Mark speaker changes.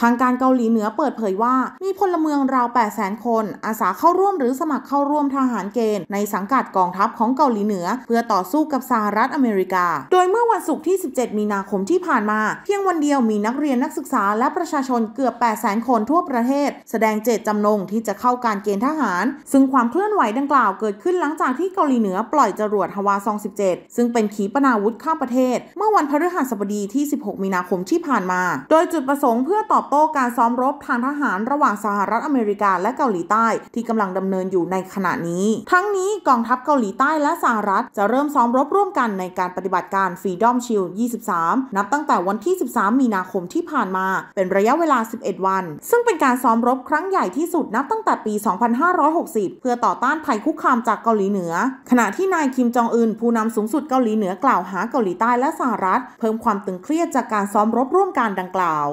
Speaker 1: ทางการเกาหลีเหนือเปิดเผยว่ามีพลเมืองราว8 0 0 0 0คนอาสาเข้าร่วมหรือสมัครเข้าร่วมทหารเกณฑ์ในสังกัดกองทัพของเกาหลีเหนือ เพื่อต่อสู้กับสหรัฐอเมริกา โดยเมื่อวันศุกร์ที่ 17 มีนาคมที่ผ่านมา เพียงวันเดียวมีนักเรียนนักศึกษาและประชาชนเกือบ800,000 คนทั่วประเทศแสดงเจตจำนงที่จะเข้าการเกณฑ์ทหาร ซึ่งความเคลื่อนไหวดังกล่าวเกิดขึ้นหลังจากที่เกาหลีเหนือปล่อยจรวดฮวาซอง17ซึ่งเป็นขีปนาวุธข้ามประเทศ เมื่อวันพฤหัสบดีที่ 16 มีนาคมที่ผ่านมา โดยจุดประสงค์เพื่อตอบอบโต้การซ้อมรบทางทหารระหว่างสหรัฐอเมริกาและเกาหลีใต้ ที่กำลังดำเนินอยู่ในขณะนี้ ทั้งนี้กองทัพเกาหลีใต้และสหรัฐ จะเริ่มซ้อมรบร่วมกันในการปฏิบัติการ Freedom Shield 23 นับตั้งแต่วันที่ 13 มีนาคมที่ผ่านมา เป็นระยะเวลา 11 วัน ซึ่งเป็นการซ้อมรบครั้งใหญ่ที่สุดนับตั้งแต่ปี 2560 เพื่อต่อต้านภัยคุกคามจากเกาหลีเหนือ ขณะที่นายคิมจองอึนผู้นำสูงสุดเกาหลีเหนือกล่าวหาเกาหลีใต้และสหรัฐ เพิ่มความตึงเครียดจากการซ้อมรบร่วมกันดังกล่าว